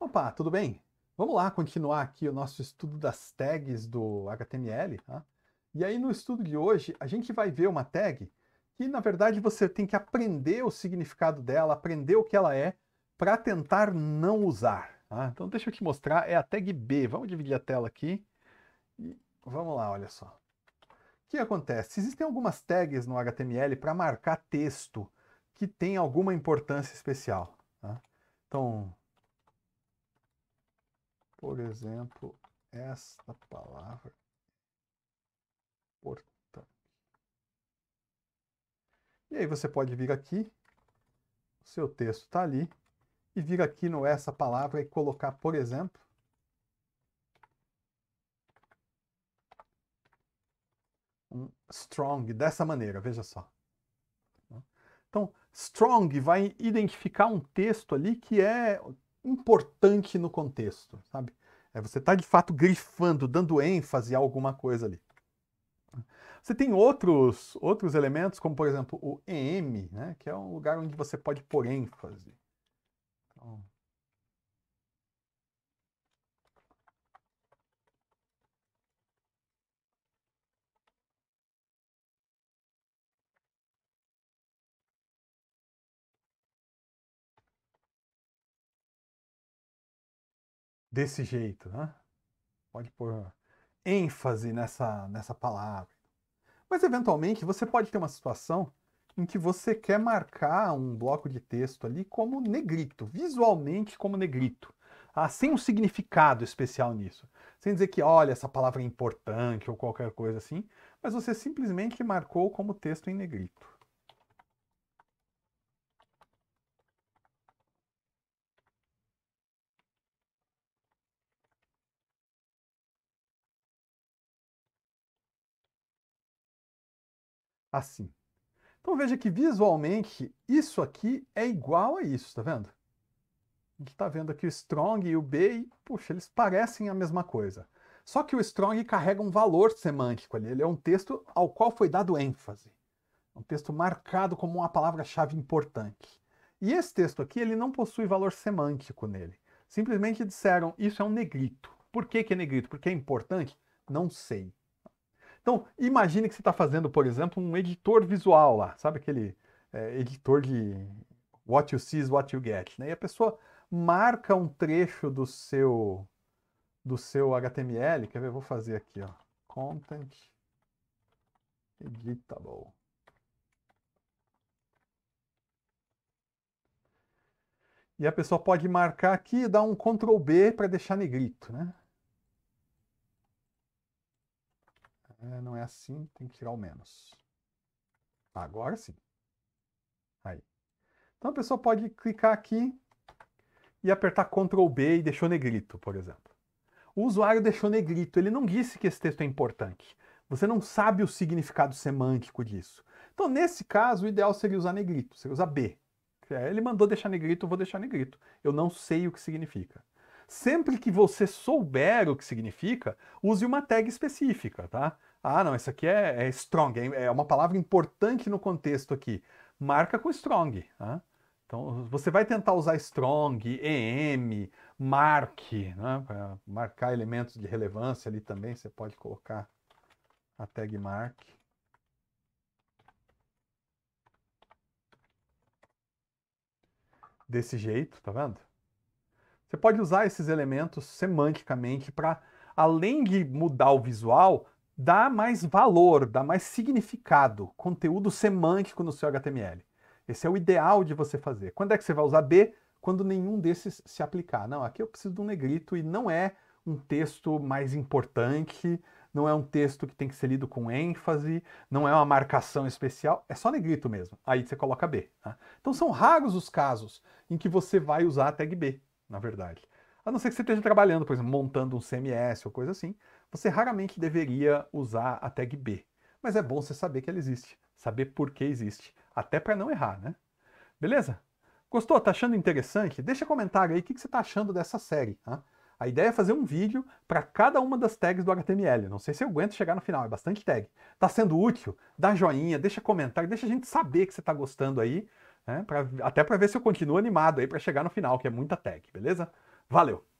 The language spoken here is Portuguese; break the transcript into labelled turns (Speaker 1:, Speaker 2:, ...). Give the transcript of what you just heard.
Speaker 1: Opa, tudo bem? Vamos lá continuar aqui o nosso estudo das tags do HTML. Tá? E aí no estudo de hoje a gente vai ver uma tag que na verdade você tem que aprender o significado dela, aprender o que ela é para tentar não usar. Tá? Então deixa eu te mostrar, é a tag B. Vamos dividir a tela aqui. E vamos lá, olha só. O que acontece? Existem algumas tags no HTML para marcar texto que tem alguma importância especial. Tá? Então, por exemplo, esta palavra importante. E aí você pode vir aqui, o seu texto está ali, e vir aqui no essa palavra e colocar, por exemplo, um strong dessa maneira, veja só. Então, strong vai identificar um texto ali que é importante no contexto, sabe? É, você está de fato grifando, dando ênfase a alguma coisa ali. Você tem outros, outros elementos, como por exemplo o EM, né, que é um lugar onde você pode pôr ênfase. Então, desse jeito, né? Pode pôr ênfase nessa, nessa palavra. Mas eventualmente você pode ter uma situação em que você quer marcar um bloco de texto ali como negrito, visualmente como negrito, ah, sem um significado especial nisso. Sem dizer que, olha, essa palavra é importante ou qualquer coisa assim, mas você simplesmente marcou como texto em negrito. assim. Então veja que visualmente isso aqui é igual a isso, tá vendo? A gente está vendo aqui o strong e o b, e, puxa, eles parecem a mesma coisa. Só que o strong carrega um valor semântico ali, ele é um texto ao qual foi dado ênfase. É um texto marcado como uma palavra-chave importante. E esse texto aqui, ele não possui valor semântico nele. Simplesmente disseram, isso é um negrito. Por que, que é negrito? Porque é importante? Não sei. Então, imagine que você está fazendo, por exemplo, um editor visual lá, sabe aquele é, editor de what you see is what you get, né? E a pessoa marca um trecho do seu do seu HTML, quer ver? Vou fazer aqui, ó. Content editable. E a pessoa pode marcar aqui e dar um Ctrl B para deixar negrito, né? É, não é assim, tem que tirar o menos. Agora sim. Aí. Então a pessoa pode clicar aqui e apertar Ctrl B e deixou negrito, por exemplo. O usuário deixou negrito, ele não disse que esse texto é importante. Você não sabe o significado semântico disso. Então, nesse caso, o ideal seria usar negrito, seria usar B. É, ele mandou deixar negrito, eu vou deixar negrito. Eu não sei o que significa. Sempre que você souber o que significa, use uma tag específica, tá? Ah, não, isso aqui é, é strong, é, é, uma palavra importante no contexto aqui. Marca com strong. Né? Então, você vai tentar usar strong, em, mark, né? para marcar elementos de relevância ali também. Você pode colocar a tag mark. Desse jeito, tá vendo? Você pode usar esses elementos semanticamente para, além de mudar o visual, dá mais valor, dá mais significado, conteúdo semântico no seu HTML. Esse é o ideal de você fazer. Quando é que você vai usar B? Quando nenhum desses se aplicar. Não, aqui eu preciso de um negrito e não é um texto mais importante, não é um texto que tem que ser lido com ênfase, não é uma marcação especial, é só negrito mesmo. Aí você coloca B. Tá? Então são raros os casos em que você vai usar a tag B, na verdade. A não ser que você esteja trabalhando, por exemplo, montando um CMS ou coisa assim. Você raramente deveria usar a tag B, mas é bom você saber que ela existe, saber por que existe, até para não errar, né? Beleza? Gostou? Tá achando interessante? Deixa comentário aí o que, você tá achando dessa série. Tá? A ideia é fazer um vídeo para cada uma das tags do HTML. Não sei se eu aguento chegar no final, é bastante tag. Tá sendo útil? Dá joinha, deixa comentário, deixa a gente saber que você está gostando aí, né? Pra, até para ver se eu continuo animado aí para chegar no final, que é muita tag, beleza? Valeu!